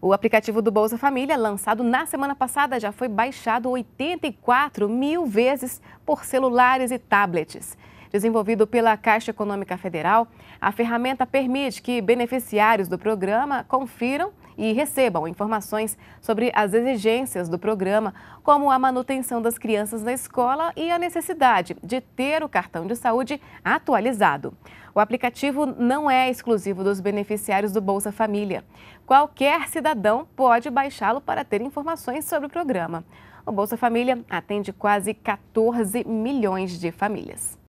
O aplicativo do Bolsa Família, lançado na semana passada, já foi baixado 84 mil vezes por celulares e tablets. Desenvolvido pela Caixa Econômica Federal, a ferramenta permite que beneficiários do programa confiram e recebam informações sobre as exigências do programa, como a manutenção das crianças na escola e a necessidade de ter o cartão de saúde atualizado. O aplicativo não é exclusivo dos beneficiários do Bolsa Família. Qualquer cidadão pode baixá-lo para ter informações sobre o programa. O Bolsa Família atende quase 14 milhões de famílias.